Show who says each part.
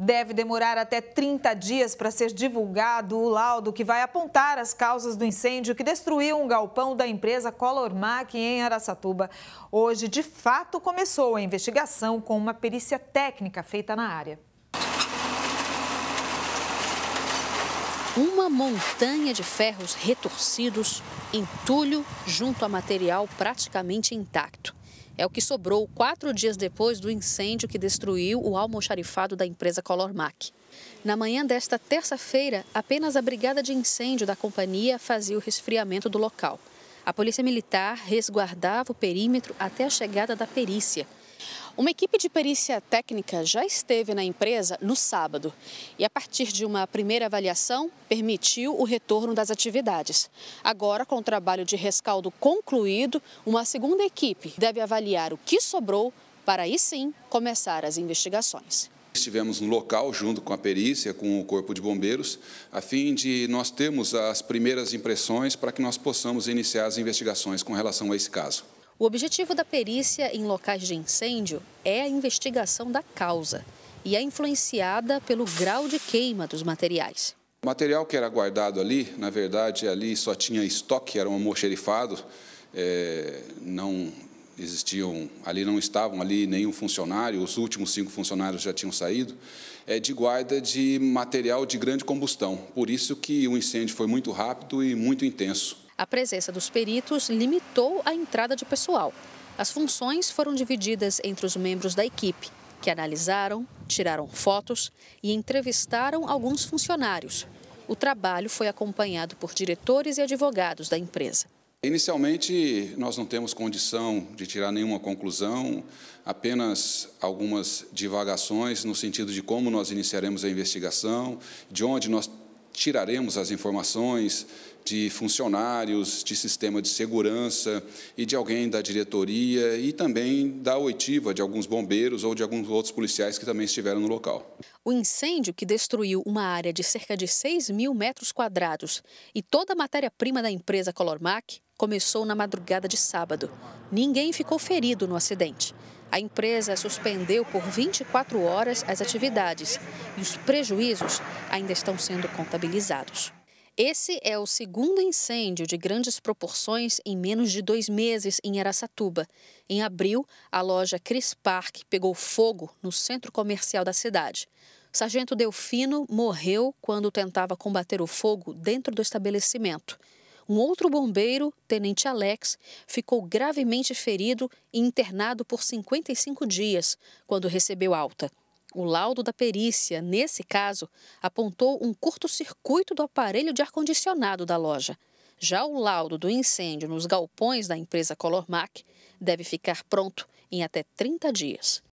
Speaker 1: Deve demorar até 30 dias para ser divulgado o laudo que vai apontar as causas do incêndio que destruiu um galpão da empresa Colormac em Araçatuba. Hoje, de fato, começou a investigação com uma perícia técnica feita na área. Uma montanha de ferros retorcidos, entulho junto a material praticamente intacto. É o que sobrou quatro dias depois do incêndio que destruiu o almoxarifado da empresa Colormac. Na manhã desta terça-feira, apenas a brigada de incêndio da companhia fazia o resfriamento do local. A polícia militar resguardava o perímetro até a chegada da perícia. Uma equipe de perícia técnica já esteve na empresa no sábado e, a partir de uma primeira avaliação, permitiu o retorno das atividades. Agora, com o trabalho de rescaldo concluído, uma segunda equipe deve avaliar o que sobrou para aí sim começar as investigações.
Speaker 2: Estivemos no local junto com a perícia, com o Corpo de Bombeiros, a fim de nós termos as primeiras impressões para que nós possamos iniciar as investigações com relação a esse caso.
Speaker 1: O objetivo da perícia em locais de incêndio é a investigação da causa e é influenciada pelo grau de queima dos materiais.
Speaker 2: O material que era guardado ali, na verdade, ali só tinha estoque, era um almoxerifado, é, não existiam, ali não estavam ali nenhum funcionário, os últimos cinco funcionários já tinham saído, é de guarda de material de grande combustão. Por isso que o incêndio foi muito rápido e muito intenso.
Speaker 1: A presença dos peritos limitou a entrada de pessoal. As funções foram divididas entre os membros da equipe, que analisaram, tiraram fotos e entrevistaram alguns funcionários. O trabalho foi acompanhado por diretores e advogados da empresa.
Speaker 2: Inicialmente, nós não temos condição de tirar nenhuma conclusão, apenas algumas divagações no sentido de como nós iniciaremos a investigação, de onde nós tiraremos as informações de funcionários, de sistema de segurança e de alguém da diretoria e também da oitiva de alguns bombeiros ou de alguns outros policiais que também estiveram no local.
Speaker 1: O incêndio que destruiu uma área de cerca de 6 mil metros quadrados e toda a matéria-prima da empresa Colormac começou na madrugada de sábado. Ninguém ficou ferido no acidente. A empresa suspendeu por 24 horas as atividades e os prejuízos ainda estão sendo contabilizados. Esse é o segundo incêndio de grandes proporções em menos de dois meses em Aracatuba. Em abril, a loja Cris Park pegou fogo no centro comercial da cidade. O sargento Delfino morreu quando tentava combater o fogo dentro do estabelecimento. Um outro bombeiro, Tenente Alex, ficou gravemente ferido e internado por 55 dias quando recebeu alta. O laudo da perícia, nesse caso, apontou um curto-circuito do aparelho de ar-condicionado da loja. Já o laudo do incêndio nos galpões da empresa Colormac deve ficar pronto em até 30 dias.